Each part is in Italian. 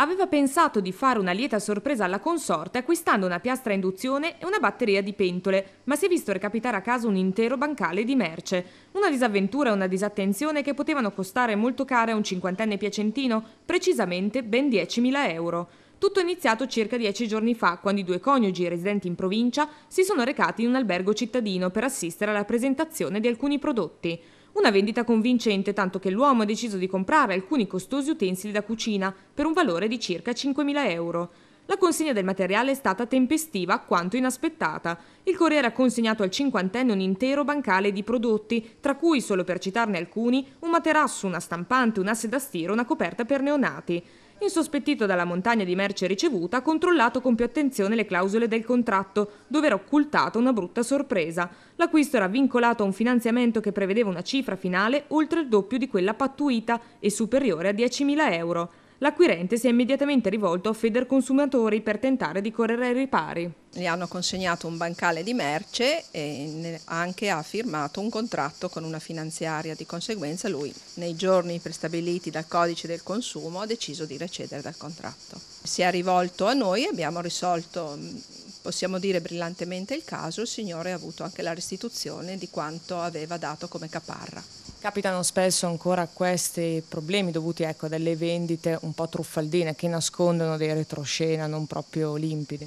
aveva pensato di fare una lieta sorpresa alla consorte acquistando una piastra a induzione e una batteria di pentole, ma si è visto recapitare a casa un intero bancale di merce. Una disavventura e una disattenzione che potevano costare molto care a un cinquantenne piacentino, precisamente ben 10.000 euro. Tutto è iniziato circa dieci giorni fa, quando i due coniugi residenti in provincia si sono recati in un albergo cittadino per assistere alla presentazione di alcuni prodotti. Una vendita convincente tanto che l'uomo ha deciso di comprare alcuni costosi utensili da cucina per un valore di circa 5.000 euro. La consegna del materiale è stata tempestiva quanto inaspettata. Il Corriere ha consegnato al cinquantenne un intero bancale di prodotti, tra cui, solo per citarne alcuni, un materasso, una stampante, un asse da stiro, una coperta per neonati insospettito dalla montagna di merce ricevuta, ha controllato con più attenzione le clausole del contratto, dove era occultata una brutta sorpresa. L'acquisto era vincolato a un finanziamento che prevedeva una cifra finale oltre il doppio di quella pattuita e superiore a 10.000 euro. L'acquirente si è immediatamente rivolto a Feder Consumatori per tentare di correre ai ripari. Gli hanno consegnato un bancale di merce e anche ha firmato un contratto con una finanziaria. Di conseguenza lui, nei giorni prestabiliti dal codice del consumo, ha deciso di recedere dal contratto. Si è rivolto a noi e abbiamo risolto mm, possiamo dire brillantemente il caso, il Signore ha avuto anche la restituzione di quanto aveva dato come caparra. Capitano spesso ancora questi problemi dovuti ecco, a delle vendite un po' truffaldine che nascondono dei retroscena non proprio limpidi.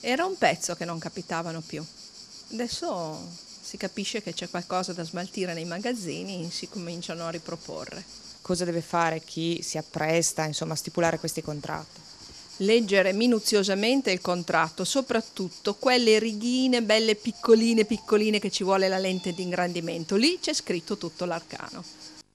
Era un pezzo che non capitavano più. Adesso si capisce che c'è qualcosa da smaltire nei magazzini, e si cominciano a riproporre. Cosa deve fare chi si appresta insomma, a stipulare questi contratti? leggere minuziosamente il contratto, soprattutto quelle righine belle piccoline piccoline che ci vuole la lente di ingrandimento. Lì c'è scritto tutto l'arcano.